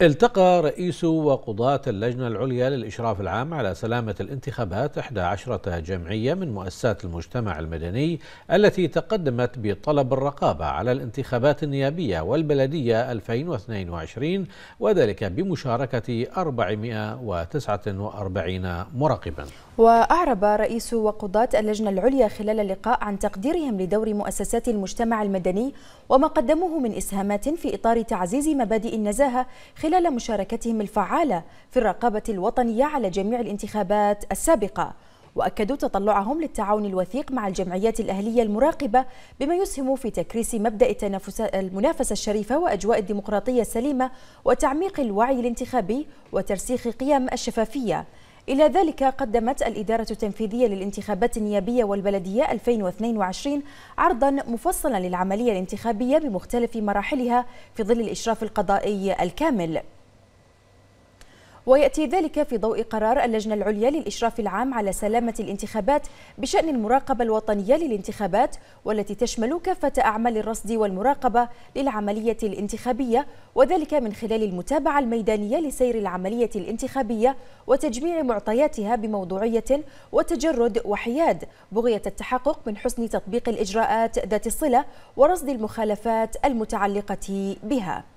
التقى رئيس وقضاة اللجنة العليا للإشراف العام على سلامة الانتخابات 11 جمعية من مؤسسات المجتمع المدني التي تقدمت بطلب الرقابة على الانتخابات النيابية والبلدية 2022 وذلك بمشاركة 449 مراقبا وأعرب رئيس وقضاة اللجنة العليا خلال اللقاء عن تقديرهم لدور مؤسسات المجتمع المدني وما قدموه من إسهامات في إطار تعزيز مبادئ النزاهة خلال خلال مشاركتهم الفعالة في الرقابة الوطنية على جميع الانتخابات السابقة وأكدوا تطلعهم للتعاون الوثيق مع الجمعيات الأهلية المراقبة بما يسهم في تكريس مبدأ التنافس المنافسة الشريفة وأجواء الديمقراطية السليمة وتعميق الوعي الانتخابي وترسيخ قيم الشفافية إلى ذلك قدمت الإدارة التنفيذية للانتخابات النيابية والبلدية 2022 عرضا مفصلا للعملية الانتخابية بمختلف مراحلها في ظل الإشراف القضائي الكامل ويأتي ذلك في ضوء قرار اللجنة العليا للإشراف العام على سلامة الانتخابات بشأن المراقبة الوطنية للانتخابات والتي تشمل كافة أعمال الرصد والمراقبة للعملية الانتخابية وذلك من خلال المتابعة الميدانية لسير العملية الانتخابية وتجميع معطياتها بموضوعية وتجرد وحياد بغية التحقق من حسن تطبيق الإجراءات ذات الصلة ورصد المخالفات المتعلقة بها